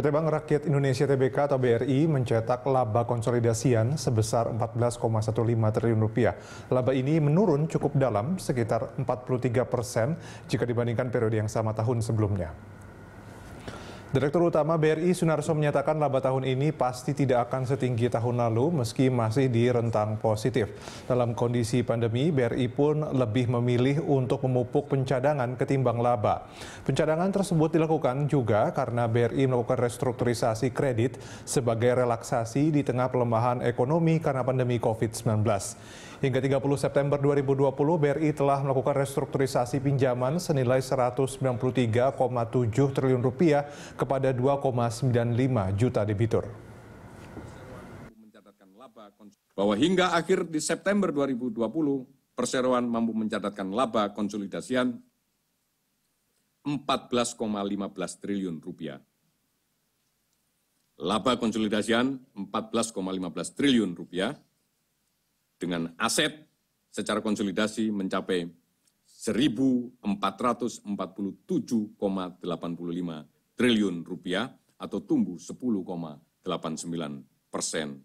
PT Bank Rakyat Indonesia Tbk atau BRI mencetak laba konsolidasian sebesar 14,15 triliun rupiah. Laba ini menurun cukup dalam sekitar 43 persen jika dibandingkan periode yang sama tahun sebelumnya. Direktur Utama BRI Sunarso menyatakan laba tahun ini pasti tidak akan setinggi tahun lalu meski masih di rentang positif. Dalam kondisi pandemi, BRI pun lebih memilih untuk memupuk pencadangan ketimbang laba. Pencadangan tersebut dilakukan juga karena BRI melakukan restrukturisasi kredit sebagai relaksasi di tengah pelemahan ekonomi karena pandemi COVID-19. Hingga 30 September 2020, BRI telah melakukan restrukturisasi pinjaman senilai 193,7 triliun rupiah kepada 2,95 juta debitur. Bahwa hingga akhir di September 2020, perseroan mampu mencatatkan laba konsolidasian 14,15 triliun rupiah. Laba konsolidasian 14,15 triliun rupiah dengan aset secara konsolidasi mencapai 1.447,85 triliun rupiah atau tumbuh 10,89 persen